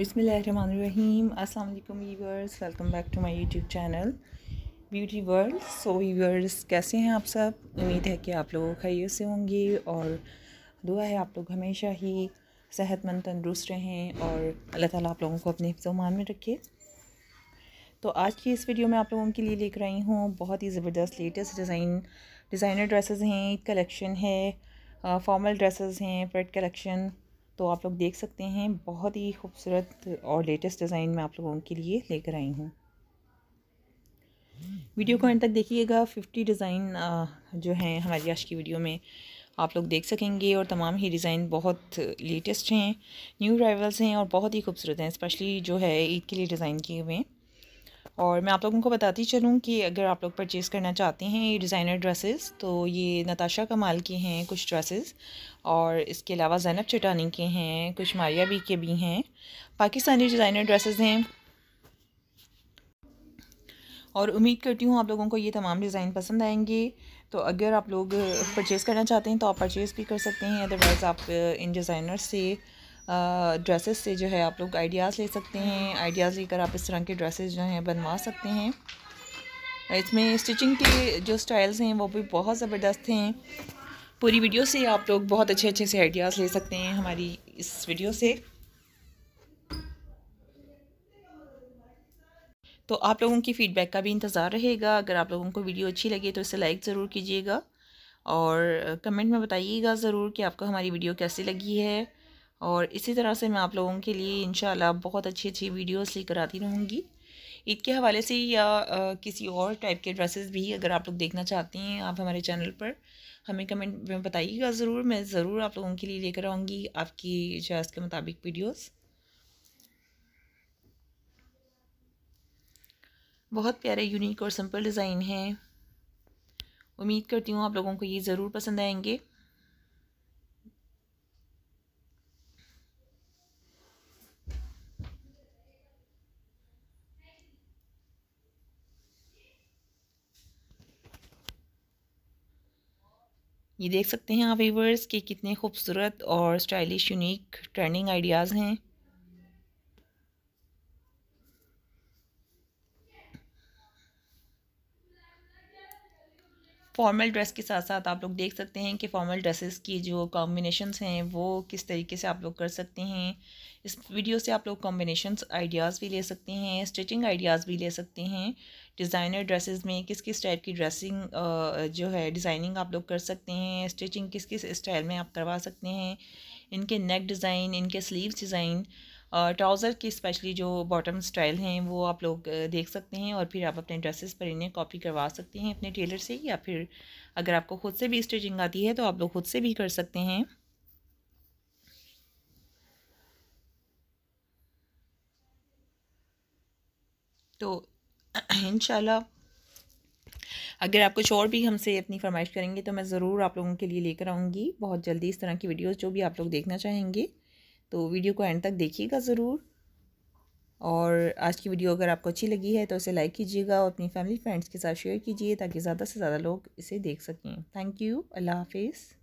बिसमीम अल्लाम viewers welcome back to my YouTube channel beauty world so viewers कैसे हैं आप सब उम्मीद है कि आप लोग खैर से होंगे और दुआ है आप लोग हमेशा ही सेहतमंद तंदरुस्त रहें और अल्लाह ताला आप लोगों को अपने हिफ्जमान में रखे तो आज की इस वीडियो में आप लोगों के लिए लेकर आई हूँ बहुत ही ज़बरदस्त लेटेस्ट डिज़ाइन डिज़ाइनर ड्रेसेस हैं कलेक्शन है फॉर्मल ड्रेसेस हैं प्रेड कलेक्शन तो आप लोग देख सकते हैं बहुत ही खूबसूरत और लेटेस्ट डिज़ाइन मैं आप लोगों के लिए लेकर आई हूँ वीडियो को एंड तक देखिएगा फिफ्टी डिज़ाइन जो हैं हमारी आज की वीडियो में आप लोग देख सकेंगे और तमाम ही डिज़ाइन बहुत लेटेस्ट हैं न्यू अराइवल्स हैं और बहुत ही खूबसूरत हैं स्पेशली जो है ईद के लिए डिज़ाइन किए हुए हैं और मैं आप लोगों को बताती चलूँ कि अगर आप लोग परचेज़ करना चाहते हैं ये डिज़ाइनर ड्रेसेस तो ये नताशा कमाल के हैं कुछ ड्रेसेस और इसके अलावा जैनब चटानी के हैं कुछ मारिया बी के भी हैं पाकिस्तानी डिज़ाइनर ड्रेसेस हैं और उम्मीद करती हूँ आप लोगों को ये तमाम डिज़ाइन पसंद आएंगे तो अगर आप लोग परचेज़ करना चाहते हैं तो आप परचेज़ भी कर सकते हैं अदरवाइज़ आप इन डिज़ाइनर से ड्रेसेस से जो है आप लोग आइडियाज़ ले सकते हैं आइडियाज़ लेकर आप इस तरह के ड्रेसेस जो हैं बनवा सकते हैं इसमें स्टिचिंग के जो स्टाइल्स हैं वो भी बहुत ज़बरदस्त हैं पूरी वीडियो से आप लोग बहुत अच्छे अच्छे से आइडियाज़ ले सकते हैं हमारी इस वीडियो से तो आप लोगों की फ़ीडबैक का भी इंतज़ार रहेगा अगर आप लोगों को वीडियो अच्छी लगे तो इसे लाइक ज़रूर कीजिएगा और कमेंट में बताइएगा ज़रूर कि आपको हमारी वीडियो कैसी लगी है और इसी तरह से मैं आप लोगों के लिए इन बहुत अच्छी अच्छी वीडियोस लेकर आती रहूँगी ईद के हवाले से या आ, किसी और टाइप के ड्रेसेस भी अगर आप लोग देखना चाहते हैं आप हमारे चैनल पर हमें कमेंट में बताइएगा ज़रूर मैं ज़रूर आप लोगों के लिए लेकर आऊँगी आपकी इजाज़ के मुताबिक वीडियोस बहुत प्यारे यूनिक और सिंपल डिज़ाइन हैं उम्मीद करती हूँ आप लोगों को ये ज़रूर पसंद आएंगे ये देख सकते हैं आप वीवर्स के कितने खूबसूरत और स्टाइलिश यूनिक ट्रेंडिंग आइडियाज़ हैं फॉर्मल ड्रेस के साथ साथ आप लोग देख सकते हैं कि फॉर्मल ड्रेसेस की जो कॉम्बिनेशंस हैं वो किस तरीके से आप लोग कर सकते हैं इस वीडियो से आप लोग कॉम्बिनेशंस आइडियाज़ भी ले सकते हैं स्टिचिंग आइडियाज़ भी ले सकते हैं डिज़ाइनर ड्रेसेस में किस किस टाइप की ड्रेसिंग जो है डिज़ाइनिंग आप लोग कर सकते हैं स्टिचिंग किस किस स्टाइल में आप करवा सकते हैं इनके नेक डिज़ाइन इनके स्लीव्स डिज़ाइन ट्राउज़र की स्पेशली जो बॉटम स्टाइल हैं वो आप लोग देख सकते हैं और फिर आप अपने ड्रेसेस पर इन्हें कॉपी करवा सकते हैं अपने टेलर से या फिर अगर आपको खुद से भी स्टिचिंग आती है तो आप लोग खुद से भी कर सकते हैं तो इन अगर आप कुछ और भी हमसे अपनी फरमाइश करेंगे तो मैं ज़रूर आप लोगों के लिए लेकर आऊँगी बहुत जल्दी इस तरह की वीडियोस जो भी आप लोग देखना चाहेंगे तो वीडियो को एंड तक देखिएगा ज़रूर और आज की वीडियो अगर आपको अच्छी लगी है तो इसे लाइक कीजिएगा और अपनी फैमिली फ्रेंड्स के साथ शेयर कीजिए ताकि ज़्यादा से ज़्यादा लोग इसे देख सकें थैंक यू अल्लाह हाफिज़